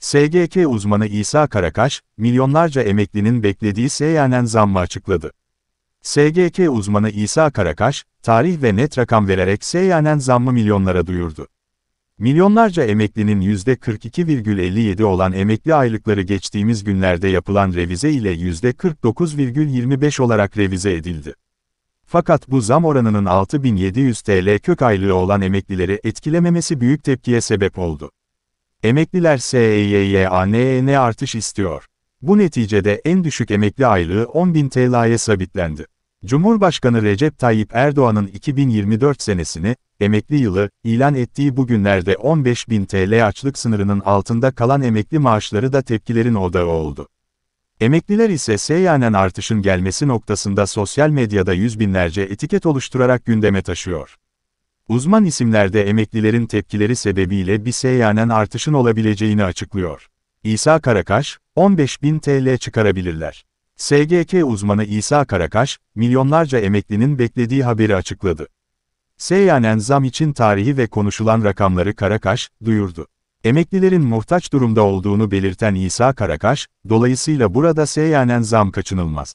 SGK uzmanı İsa Karakaş, milyonlarca emeklinin beklediği seyyanen zammı açıkladı. SGK uzmanı İsa Karakaş, tarih ve net rakam vererek seyyanen zammı milyonlara duyurdu. Milyonlarca emeklinin %42,57 olan emekli aylıkları geçtiğimiz günlerde yapılan revize ile %49,25 olarak revize edildi. Fakat bu zam oranının 6700 TL kök aylığı olan emeklileri etkilememesi büyük tepkiye sebep oldu. Emekliler SEYYANEN e artış istiyor. Bu neticede en düşük emekli aylığı 10.000 TL'ye sabitlendi. Cumhurbaşkanı Recep Tayyip Erdoğan'ın 2024 senesini, emekli yılı, ilan ettiği bugünlerde 15.000 TL açlık sınırının altında kalan emekli maaşları da tepkilerin odağı oldu. Emekliler ise seyyanen artışın gelmesi noktasında sosyal medyada yüz binlerce etiket oluşturarak gündeme taşıyor. Uzman isimlerde emeklilerin tepkileri sebebiyle bir seyyanen artışın olabileceğini açıklıyor. İsa Karakaş, 15.000 TL çıkarabilirler. SGK uzmanı İsa Karakaş, milyonlarca emeklinin beklediği haberi açıkladı. Seyyanen zam için tarihi ve konuşulan rakamları Karakaş, duyurdu. Emeklilerin muhtaç durumda olduğunu belirten İsa Karakaş, dolayısıyla burada seyyanen zam kaçınılmaz.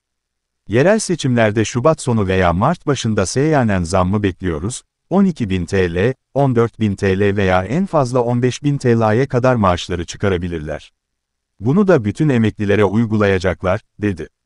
Yerel seçimlerde Şubat sonu veya Mart başında seyyanen zammı bekliyoruz, 12.000 TL, 14.000 TL veya en fazla 15.000 TL'ye kadar maaşları çıkarabilirler. Bunu da bütün emeklilere uygulayacaklar, dedi.